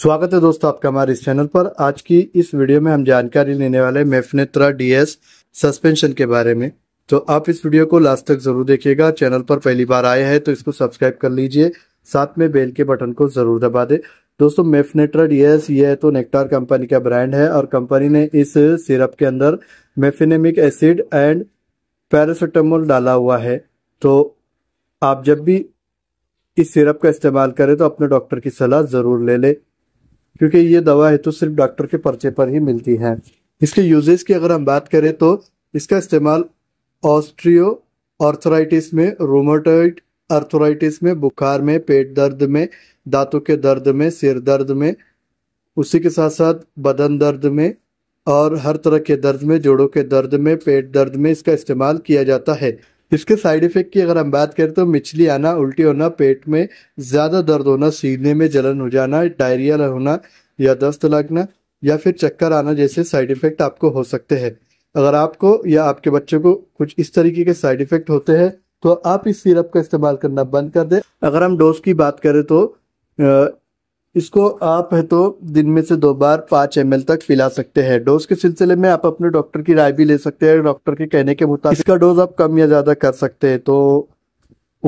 स्वागत है दोस्तों आपका हमारे इस चैनल पर आज की इस वीडियो में हम जानकारी लेने वाले मेफनेत्रा डीएस सस्पेंशन के बारे में तो आप इस वीडियो को लास्ट तक जरूर देखिएगा चैनल पर पहली बार आए हैं तो इसको सब्सक्राइब कर लीजिए साथ में बेल के बटन को जरूर दबा दे दोस्तों मेफनेट्रा डीएस ये तो नेक्टार कंपनी का ब्रांड है और कंपनी ने इस सिरप के अंदर मेफिनेमिक एसिड एंड पैरासिटामोल डाला हुआ है तो आप जब भी इस सिरप का इस्तेमाल करें तो अपने डॉक्टर की सलाह जरूर ले लें क्योंकि ये दवा है तो सिर्फ डॉक्टर के पर्चे पर ही मिलती है इसके यूजेज की अगर हम बात करें तो इसका इस्तेमाल ऑस्ट्रियो ऑर्थराइटिस में रोमोटॉइड अर्थोराइटिस में बुखार में पेट दर्द में दांतों के दर्द में सिर दर्द में उसी के साथ साथ बदन दर्द में और हर तरह के दर्द में जोड़ों के दर्द में पेट दर्द में इसका इस्तेमाल किया जाता है इसके साइड इफेक्ट की अगर हम बात करें तो मिचली आना उल्टी होना पेट में ज़्यादा दर्द होना सीने में जलन हो जाना डायरिया होना या दस्त लगना या फिर चक्कर आना जैसे साइड इफेक्ट आपको हो सकते हैं अगर आपको या आपके बच्चों को कुछ इस तरीके के साइड इफेक्ट होते हैं तो आप इस सिरप का इस्तेमाल करना बंद कर दें अगर हम डोज की बात करें तो इसको आप है तो दिन में से दो बार पाँच एम तक पिला सकते हैं डोज के सिलसिले में आप अपने डॉक्टर की राय भी ले सकते हैं डॉक्टर के कहने के मुताबिक इसका डोज आप कम या ज़्यादा कर सकते हैं तो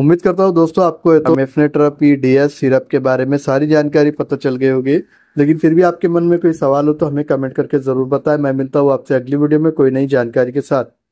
उम्मीद करता हूँ दोस्तों आपको तो मेफनेट्रापी डी एस सिरप के बारे में सारी जानकारी पता चल गई होगी लेकिन फिर भी आपके मन में कोई सवाल हो तो हमें कमेंट करके ज़रूर बताएं मैं मिलता हूँ आपसे अगली वीडियो में कोई नई जानकारी के साथ